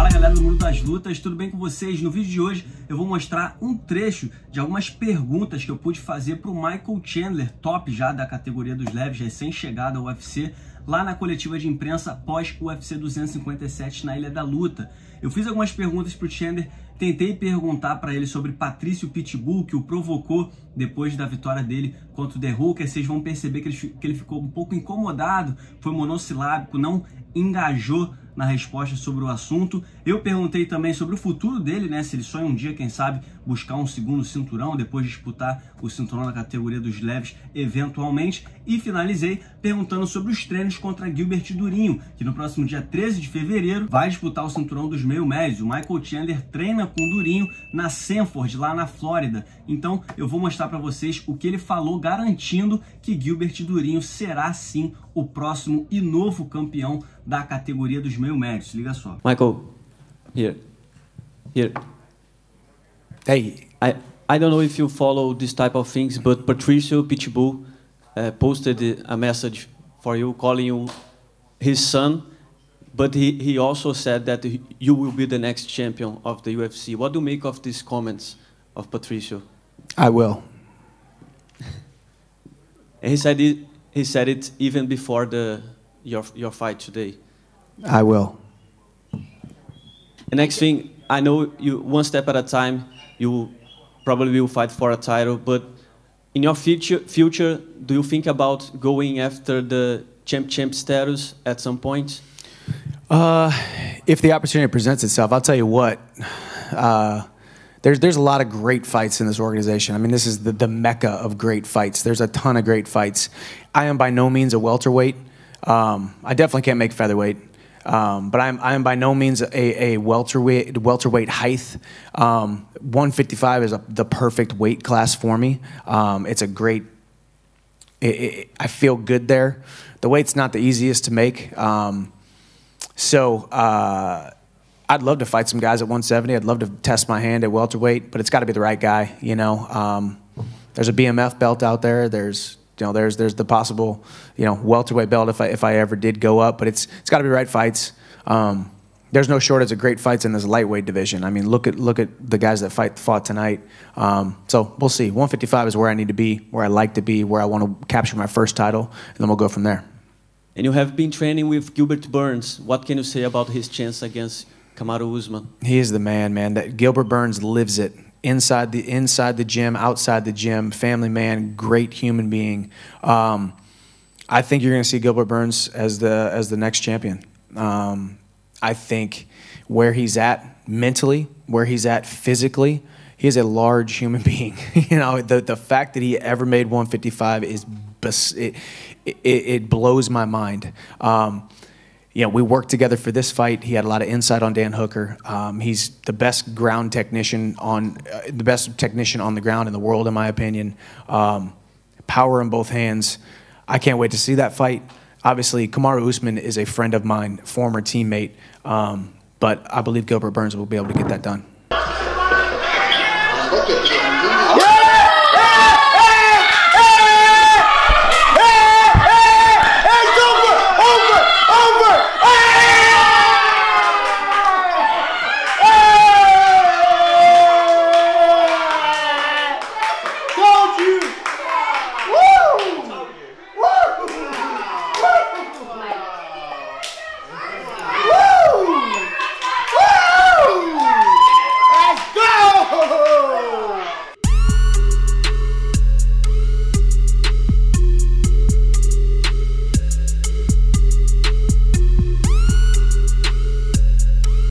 Fala galera do Mundo das Lutas, tudo bem com vocês? No vídeo de hoje eu vou mostrar um trecho de algumas perguntas que eu pude fazer para o Michael Chandler, top já da categoria dos leves, recém-chegado ao UFC, lá na coletiva de imprensa pós UFC 257 na Ilha da Luta. Eu fiz algumas perguntas para o Chandler, tentei perguntar para ele sobre Patrício Pitbull, que o provocou depois da vitória dele contra o The Hulk. Vocês vão perceber que ele, que ele ficou um pouco incomodado, foi monossilábico, não engajou na resposta sobre o assunto. Eu perguntei também sobre o futuro dele, né? Se ele sonha um dia, quem sabe, buscar um segundo cinturão, depois disputar o cinturão da categoria dos leves, eventualmente. E finalizei perguntando sobre os treinos contra Gilbert Durinho, que no próximo dia 13 de fevereiro vai disputar o cinturão dos meio médios. O Michael Chandler treina com Durinho na Sanford, lá na Flórida. Então eu vou mostrar para vocês o que ele falou garantindo que Gilbert Durinho será sim o próximo e novo campeão da categoria dos meio médios. Liga só. Michael, here. Here. Hey, I I don't know if you follow this type of things, but Patricio Pitbull uh, posted a message for you, calling you his son. But he, he also said that he, you will be the next champion of the UFC. What do you make of these comments of Patricio? I will. he said it, he said it even before the, your, your fight today. I will. The next thing, I know you one step at a time, you probably will fight for a title, but in your future, future, do you think about going after the champ champ status at some point? Uh, if the opportunity presents itself, I'll tell you what. Uh, there's there's a lot of great fights in this organization. I mean, this is the, the mecca of great fights. There's a ton of great fights. I am by no means a welterweight. Um, I definitely can't make featherweight. Um, but I'm, I'm by no means a, a welterweight welterweight height. Um, 155 is a, the perfect weight class for me. Um, it's a great. It, it, I feel good there. The weight's not the easiest to make. Um, so uh, I'd love to fight some guys at 170. I'd love to test my hand at welterweight, but it's got to be the right guy. You know, um, there's a BMF belt out there. There's you know, there's there's the possible, you know, welterweight belt if I if I ever did go up, but it's it's got to be right fights. Um, there's no shortage of great fights in this lightweight division. I mean, look at look at the guys that fight fought tonight. Um, so we'll see. 155 is where I need to be, where I like to be, where I want to capture my first title, and then we'll go from there. And you have been training with Gilbert Burns. What can you say about his chance against Kamaru Usman? He is the man, man. That Gilbert Burns lives it inside the inside the gym, outside the gym, family man, great human being. Um, I think you're going to see Gilbert Burns as the as the next champion. Um, I think where he's at mentally, where he's at physically, he is a large human being. you know, the the fact that he ever made 155 is it it, it blows my mind. Um, you know, we worked together for this fight. He had a lot of insight on Dan Hooker. Um, he's the best ground technician on uh, the best technician on the ground in the world, in my opinion. Um, power in both hands. I can't wait to see that fight. Obviously, Kamara Usman is a friend of mine, former teammate, um, but I believe Gilbert Burns will be able to get that done. Yeah.